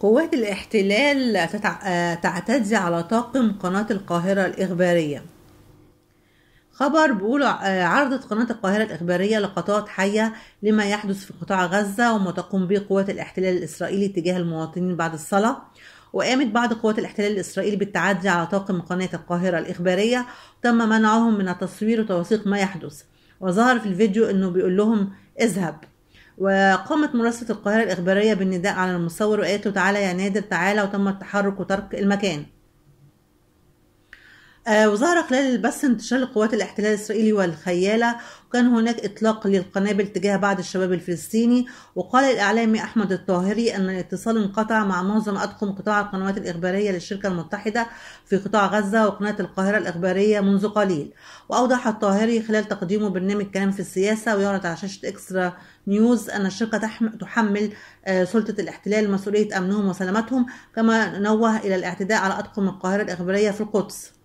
قوات الاحتلال تعتدي على طاقم قناة القاهرة الإخبارية خبر بيقول آه، عرضت قناة القاهرة الإخبارية لقطات حية لما يحدث في قطاع غزة وما تقوم به قوات الاحتلال الإسرائيلي تجاه المواطنين بعد الصلاة وقامت بعض قوات الاحتلال الإسرائيلي بالتعدي على طاقم قناة القاهرة الإخبارية تم منعهم من التصوير وتوثيق ما يحدث وظهر في الفيديو أنه بيقول لهم اذهب وقامت مراسلة القاهرة الإخبارية بالنداء على المصور وقالت له تعالى يا نادر تعالى وتم التحرك وترك المكان آه، وظهر خلال البث انتشار لقوات الاحتلال الاسرائيلي والخياله وكان هناك اطلاق للقنابل تجاه بعض الشباب الفلسطيني وقال الاعلامي احمد الطاهري ان الاتصال انقطع مع معظم اطقم قطاع القنوات الاخباريه للشركه المتحده في قطاع غزه وقناه القاهره الاخباريه منذ قليل واوضح الطاهري خلال تقديمه برنامج كلام في السياسه ويعرض على شاشه اكسترا نيوز ان الشركه تحمل آه، سلطه الاحتلال مسؤوليه امنهم وسلامتهم كما نوه الى الاعتداء على اطقم القاهره الاخباريه في القدس